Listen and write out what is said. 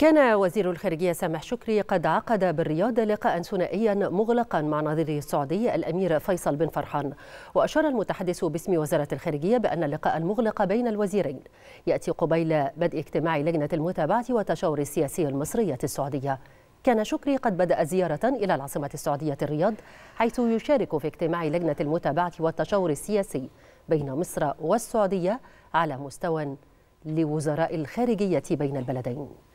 كان وزير الخارجية سامح شكري قد عقد بالرياض لقاء ثنائيا مغلقا مع نظيره السعودي الأمير فيصل بن فرحان وأشار المتحدث باسم وزارة الخارجية بأن اللقاء المغلق بين الوزيرين يأتي قبيل بدء اجتماع لجنة المتابعة والتشاور السياسي المصرية السعودية كان شكري قد بدأ زيارة إلى العاصمة السعودية الرياض حيث يشارك في اجتماع لجنة المتابعة والتشاور السياسي بين مصر والسعودية على مستوى لوزراء الخارجية بين البلدين